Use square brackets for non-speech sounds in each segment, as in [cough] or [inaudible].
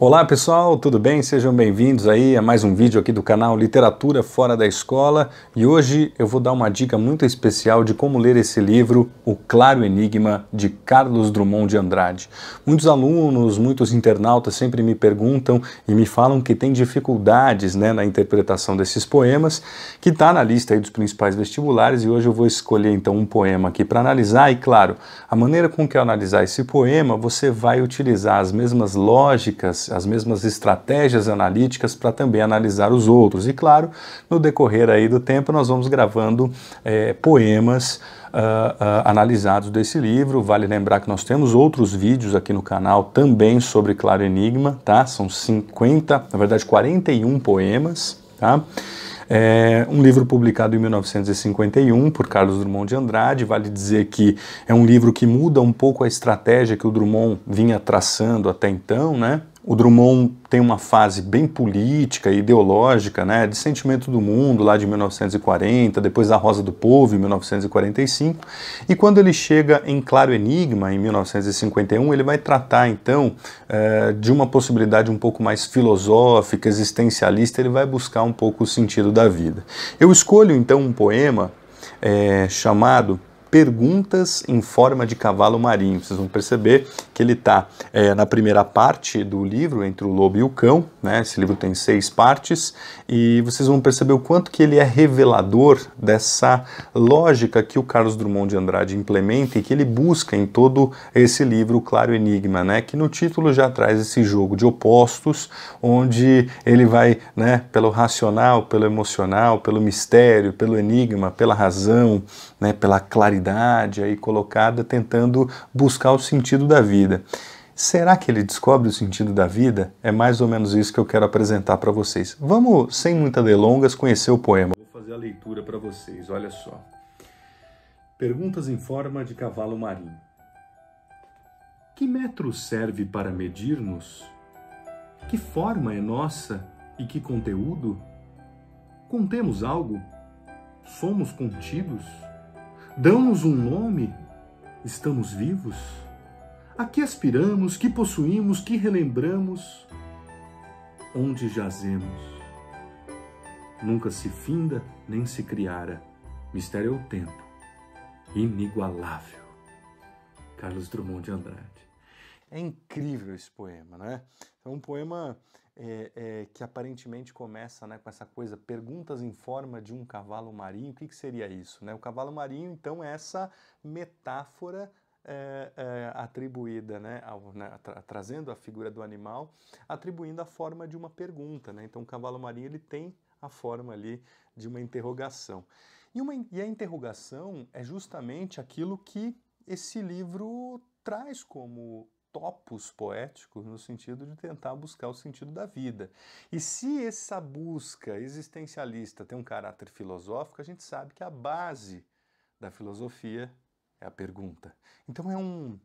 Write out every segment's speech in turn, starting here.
Olá pessoal, tudo bem? Sejam bem-vindos aí a mais um vídeo aqui do canal Literatura Fora da Escola e hoje eu vou dar uma dica muito especial de como ler esse livro, O Claro Enigma, de Carlos Drummond de Andrade. Muitos alunos, muitos internautas sempre me perguntam e me falam que tem dificuldades né, na interpretação desses poemas, que está na lista aí dos principais vestibulares e hoje eu vou escolher então um poema aqui para analisar e claro, a maneira com que eu analisar esse poema, você vai utilizar as mesmas lógicas as mesmas estratégias analíticas para também analisar os outros. E claro, no decorrer aí do tempo, nós vamos gravando é, poemas. Uh, uh, analisados desse livro. Vale lembrar que nós temos outros vídeos aqui no canal também sobre Claro Enigma, tá? São 50, na verdade 41 poemas, tá? É um livro publicado em 1951 por Carlos Drummond de Andrade. Vale dizer que é um livro que muda um pouco a estratégia que o Drummond vinha traçando até então, né? O Drummond tem uma fase bem política e ideológica, né, de sentimento do mundo, lá de 1940, depois da Rosa do Povo, em 1945. E quando ele chega em Claro Enigma, em 1951, ele vai tratar, então, eh, de uma possibilidade um pouco mais filosófica, existencialista, ele vai buscar um pouco o sentido da vida. Eu escolho, então, um poema eh, chamado perguntas em forma de cavalo marinho. Vocês vão perceber que ele está é, na primeira parte do livro, entre o lobo e o cão. Né? Esse livro tem seis partes e vocês vão perceber o quanto que ele é revelador dessa lógica que o Carlos Drummond de Andrade implementa e que ele busca em todo esse livro, Claro Enigma, né? que no título já traz esse jogo de opostos, onde ele vai né, pelo racional, pelo emocional, pelo mistério, pelo enigma, pela razão, né, pela claridade idade aí colocada tentando buscar o sentido da vida. Será que ele descobre o sentido da vida? É mais ou menos isso que eu quero apresentar para vocês. Vamos, sem muitas delongas, conhecer o poema. Vou fazer a leitura para vocês, olha só. Perguntas em forma de cavalo marinho. Que metro serve para medir-nos? Que forma é nossa e que conteúdo? Contemos algo? Somos contidos? Damos um nome? Estamos vivos? A que aspiramos, que possuímos, que relembramos? Onde jazemos? Nunca se finda nem se criara. Mistério é o tempo, inigualável. Carlos Drummond de Andrade. É incrível esse poema, né? É um poema é, é, que aparentemente começa né, com essa coisa, perguntas em forma de um cavalo marinho. O que, que seria isso? Né? O cavalo marinho, então, é essa metáfora é, é, atribuída, né, ao, né tra trazendo a figura do animal, atribuindo a forma de uma pergunta. Né? Então, o cavalo marinho ele tem a forma ali de uma interrogação. E, uma, e a interrogação é justamente aquilo que esse livro traz como topos poéticos no sentido de tentar buscar o sentido da vida. E se essa busca existencialista tem um caráter filosófico, a gente sabe que a base da filosofia é a pergunta. Então é um,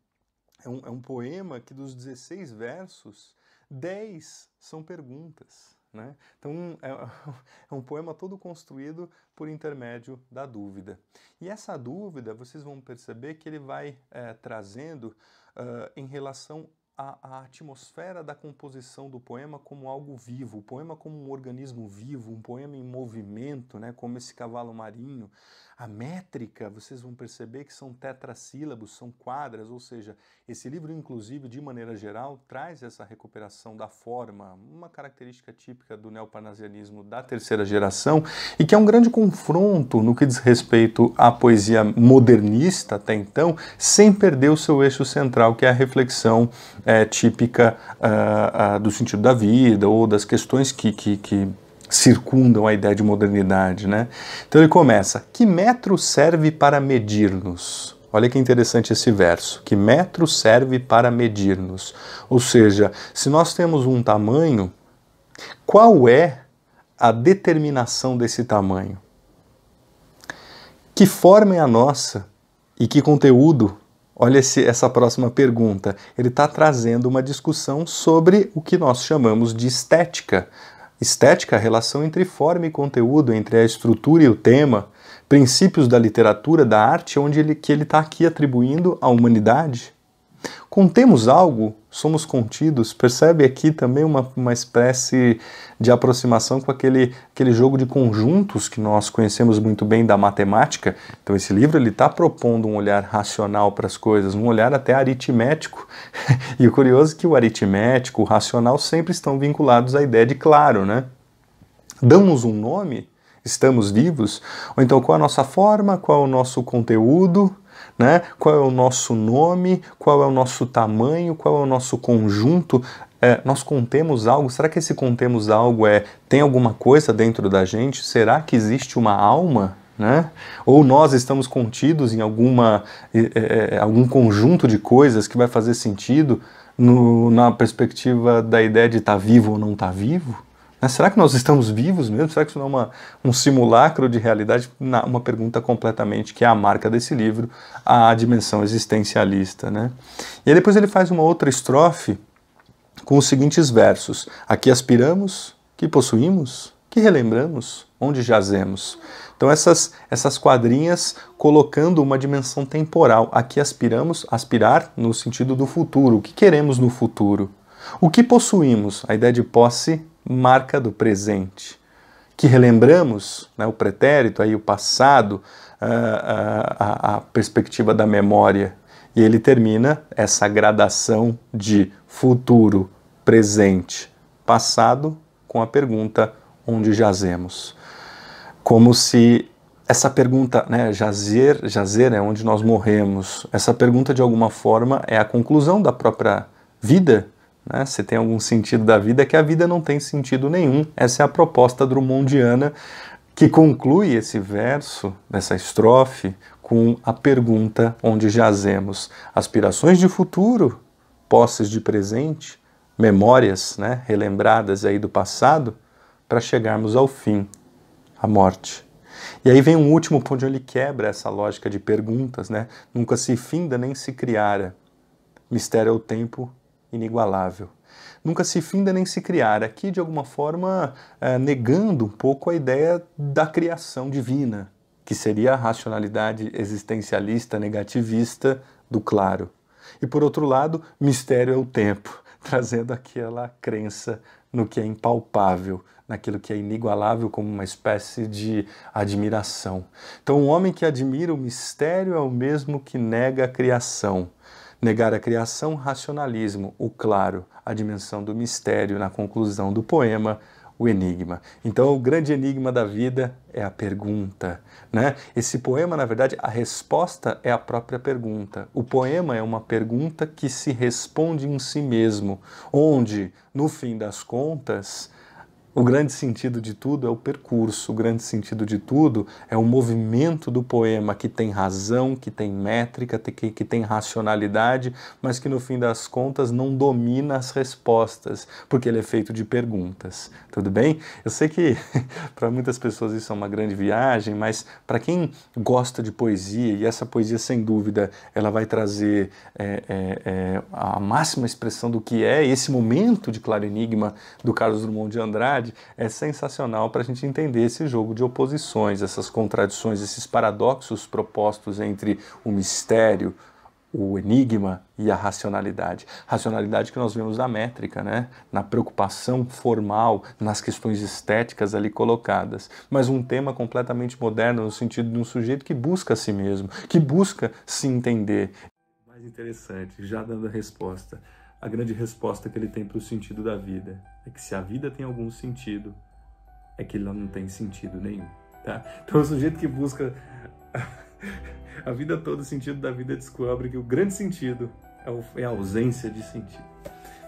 é um, é um poema que dos 16 versos, 10 são perguntas. Né? Então, é, [laughs] é, um poema todo construído por intermédio da dúvida. E essa dúvida, vocês vão perceber que ele vai é, trazendo uh, em relação a, a, atmosfera da composição do poema como algo vivo, o poema como um organismo vivo, um poema em movimento, né, como esse cavalo marinho. A métrica, vocês vão perceber que são tetrassílabos, são quadras, ou seja, esse livro, inclusive, de maneira geral, traz essa recuperação da forma, uma característica típica do neoparnasianismo da terceira geração, e que é um grande confronto no que diz respeito à poesia modernista até então, sem perder o seu eixo central, que é a reflexão é, típica ah, ah, do sentido da vida ou das questões que, que, que circundam a ideia de modernidade. Né? Então ele começa: Que metro serve para medir-nos? Olha que interessante esse verso. Que metro serve para medir-nos? Ou seja, se nós temos um tamanho, qual é a determinação desse tamanho? Que forma é a nossa e que conteúdo Olha esse, essa próxima pergunta. Ele está trazendo uma discussão sobre o que nós chamamos de estética. Estética, a relação entre forma e conteúdo, entre a estrutura e o tema, princípios da literatura, da arte, onde ele, que ele está aqui atribuindo à humanidade. Contemos algo, somos contidos. Percebe aqui também uma, uma espécie de aproximação com aquele, aquele jogo de conjuntos que nós conhecemos muito bem da matemática. Então, esse livro ele está propondo um olhar racional para as coisas, um olhar até aritmético. [laughs] e o curioso é que o aritmético, o racional, sempre estão vinculados à ideia de claro, né? Damos um nome, estamos vivos, ou então qual a nossa forma, qual o nosso conteúdo, né? Qual é o nosso nome? Qual é o nosso tamanho? Qual é o nosso conjunto? É, nós contemos algo? Será que esse contemos algo é tem alguma coisa dentro da gente? Será que existe uma alma? Né? Ou nós estamos contidos em alguma, é, é, algum conjunto de coisas que vai fazer sentido no, na perspectiva da ideia de estar tá vivo ou não estar tá vivo? Mas né? será que nós estamos vivos mesmo? Será que isso não é uma, um simulacro de realidade? uma pergunta completamente que é a marca desse livro, a dimensão existencialista. Né? E aí depois ele faz uma outra estrofe com os seguintes versos: Aqui aspiramos, que possuímos, que relembramos, onde jazemos. Então, essas, essas quadrinhas colocando uma dimensão temporal. Aqui aspiramos, aspirar no sentido do futuro, o que queremos no futuro. O que possuímos, a ideia de posse marca do presente, que relembramos né, o pretérito, aí o passado, a, ah, ah, a, a perspectiva da memória. E ele termina essa gradação de futuro, presente, passado com a pergunta onde jazemos. Como se essa pergunta, né, jazer, jazer é onde nós morremos. Essa pergunta de alguma forma é a conclusão da própria vida né? Se tem algum sentido da vida, é que a vida não tem sentido nenhum. Essa é a proposta drummondiana que conclui esse verso, essa estrofe, com a pergunta onde jazemos. Aspirações de futuro, posses de presente, memórias né, relembradas aí do passado, para chegarmos ao fim, a morte. E aí vem um último ponto onde ele quebra essa lógica de perguntas, né? Nunca se finda nem se criara. Mistério é o tempo inigualável. Nunca se finda nem se criar. Aqui, de alguma forma, é, negando um pouco a ideia da criação divina, que seria a racionalidade existencialista, negativista do claro. E, por outro lado, mistério é o tempo, [laughs] trazendo aquela crença no que é impalpável, naquilo que é inigualável como uma espécie de admiração. Então, o um homem que admira o mistério é o mesmo que nega a criação. Negar a criação, racionalismo, o claro, a dimensão do mistério na conclusão do poema, o enigma. Então, o grande enigma da vida é a pergunta, né? Esse poema, na verdade, a resposta é a própria pergunta. O poema é uma pergunta que se responde em si mesmo, onde, no fim das contas, o grande sentido de tudo é o percurso, o grande sentido de tudo é o movimento do poema que tem razão, que tem métrica, que, que tem racionalidade, mas que no fim das contas não domina as respostas, porque ele é feito de perguntas. Tudo bem? Eu sei que [laughs] para muitas pessoas isso é uma grande viagem, mas para quem gosta de poesia, e essa poesia sem dúvida ela vai trazer é, é, é, a máxima expressão do que é esse momento de claro enigma do Carlos Drummond de Andrade verdade, é sensacional para a gente entender esse jogo de oposições, essas contradições, esses paradoxos propostos entre o mistério, o enigma e a racionalidade. Racionalidade que nós vemos na métrica, né? na preocupação formal, nas questões estéticas ali colocadas. Mas um tema completamente moderno no sentido de um sujeito que busca a si mesmo, que busca se entender. Mais interessante, já dando a resposta a grande resposta que ele tem para o sentido da vida é que se a vida tem algum sentido, é que ela não tem sentido nenhum. Tá? Então, o sujeito que busca [laughs] a vida toda, o sentido da vida, descobre que o grande sentido é, é a ausência de sentido.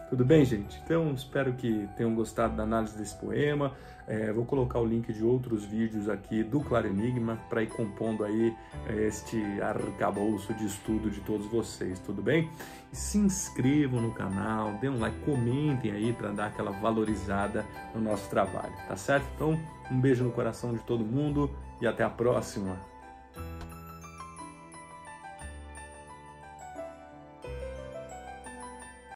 Tudo bem, gente? Então, espero que tenham gostado da análise desse poema. É, vou colocar o link de outros vídeos aqui do Claro Enigma para ir compondo aí é, este arcabouço de estudo de todos vocês, tudo bem? Se inscrevam no canal, dêem um like, comentem aí para dar aquela valorizada no nosso trabalho, tá certo? Então, um beijo no coração de todo mundo e até a próxima!